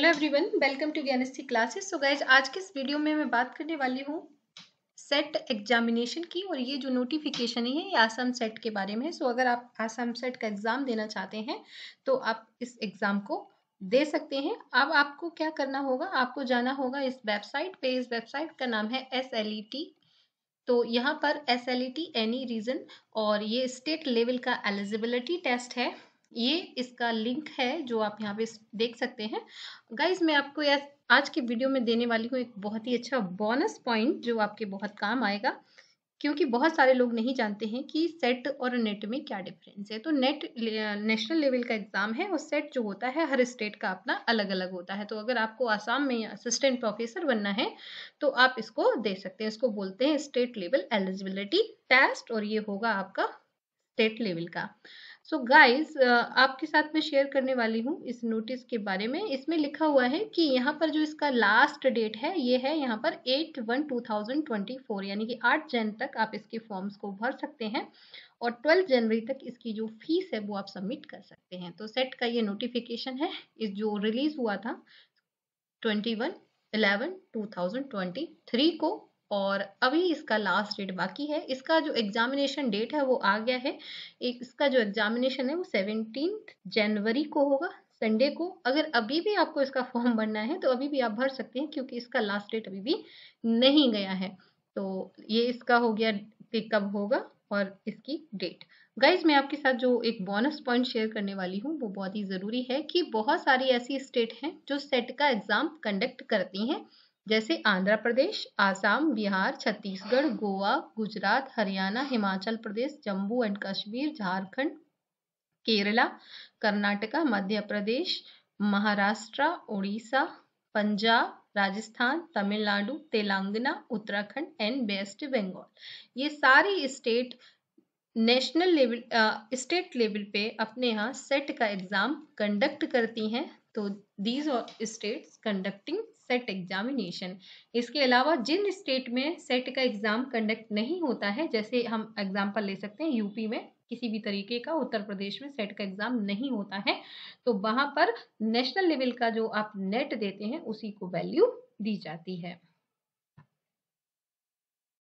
hello everyone welcome to Gyansthi classes so guys आज के इस वीडियो में मैं बात करने वाली हूँ सेट एग्जामिनेशन की और ये जो नोटिफिकेशन है ये आसाम सेट के बारे में है सो so, अगर आप आसाम सेट का एग्ज़ाम देना चाहते हैं तो आप इस एग्ज़ाम को दे सकते हैं अब आपको क्या करना होगा आपको जाना होगा इस वेबसाइट पे इस वेबसाइट का नाम है एस एल ई टी तो यहाँ पर S L E T any reason और ये स्टेट लेवल का एलिजिबिलिटी टेस्ट है ये इसका लिंक है जो आप यहाँ पे देख सकते हैं गाइज मैं आपको आज की वीडियो में देने वाली हूँ एक बहुत ही अच्छा बोनस पॉइंट जो आपके बहुत काम आएगा क्योंकि बहुत सारे लोग नहीं जानते हैं कि सेट और नेट में क्या डिफरेंस है तो नेट नेशनल लेवल का एग्ज़ाम है और सेट जो होता है हर स्टेट का अपना अलग अलग होता है तो अगर आपको आसाम में असिस्टेंट प्रोफेसर बनना है तो आप इसको दे सकते हैं इसको बोलते हैं स्टेट लेवल एलिजिबिलिटी टेस्ट और ये होगा आपका स्टेट लेवल का सो so गाइस आपके साथ मैं शेयर करने वाली हूँ इस नोटिस के बारे में इसमें लिखा हुआ है कि यहाँ पर जो इसका लास्ट डेट है ये है यहाँ पर eight one two thousand twenty four यानी कि आठ जन तक आप इसके फॉर्म्स को भर सकते हैं और ट्वेल्थ जनवरी तक इसकी जो फीस है वो आप सबमिट कर सकते हैं तो सेट का ये नोटिफिकेशन है इस जो रिलीज हुआ था twenty one eleven two thousand twenty three को और अभी इसका लास्ट डेट बाकी है इसका जो एग्जामिनेशन डेट है वो आ गया है इसका जो एग्जामिनेशन है वो सेवनटीन जनवरी को होगा संडे को अगर अभी भी आपको इसका फॉर्म भरना है तो अभी भी आप भर सकते हैं क्योंकि इसका लास्ट डेट अभी भी नहीं गया है तो ये इसका हो गया कि कब होगा और इसकी डेट गाइज मैं आपके साथ जो एक बोनस पॉइंट शेयर करने वाली हूँ वो बहुत ही ज़रूरी है कि बहुत सारी ऐसी स्टेट हैं जो सेट का एग्ज़ाम कंडक्ट करती हैं जैसे Andhra Pradesh Assam Bihar Chhattisgarh Goa Gujarat Haryana Himachal Pradesh Jammu and Kashmir Jharkhand Kerala Karnataka Madhya Pradesh Maharashtra Orissa Punjab Rajasthan Tamil Nadu Telangana Uttarakhand and West Bengal ये सारी state national level state level पे अपने यहाँ सेट का एग्ज़ाम कंडक्ट करती हैं तो these states conducting SET examination इसके अलावा जिन स्टेट में सेट का एग्ज़ाम कंडक्ट नहीं होता है जैसे हम एग्जाम्पल ले सकते हैं यूपी में किसी भी तरीके का उत्तर प्रदेश में सेट का एग्ज़ाम नहीं होता है तो वहां पर नेशनल लेवल का जो आप नेट देते हैं उसी को वैल्यू दी जाती है